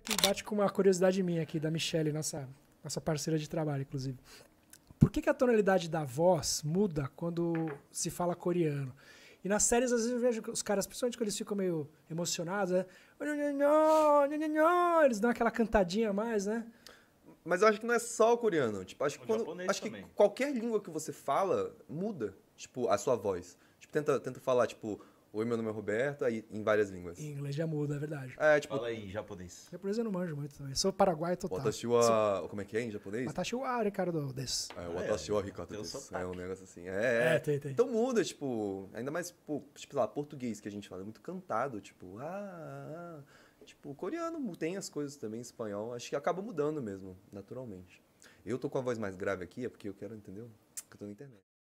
que bate com uma curiosidade minha aqui, da Michelle, nossa, nossa parceira de trabalho, inclusive. Por que, que a tonalidade da voz muda quando se fala coreano? E nas séries, às vezes, eu vejo os caras, principalmente quando eles ficam meio emocionados, né? Eles dão aquela cantadinha a mais, né? Mas eu acho que não é só o coreano. Tipo, acho que, quando, acho que qualquer língua que você fala muda, tipo, a sua voz. Tipo, tenta, tenta falar, tipo, Oi, meu nome é Roberto, aí em várias línguas. Em inglês já muda, é verdade. É, tipo... Fala aí em japonês. Japonês eu não manjo muito também. Sou paraguai total. Watashi Sou... Como é que é em japonês? Watashi Ricardo desu. É, ah, é? Watashi Ricardo então desu. É um negócio assim. É, é. é tem, tem. Então muda, tipo... Ainda mais, tipo, sei lá, português que a gente fala. É muito cantado, tipo... Ah, ah, ah. Tipo, coreano tem as coisas também, espanhol. Acho que acaba mudando mesmo, naturalmente. Eu tô com a voz mais grave aqui, é porque eu quero, entendeu? Porque eu tô na internet.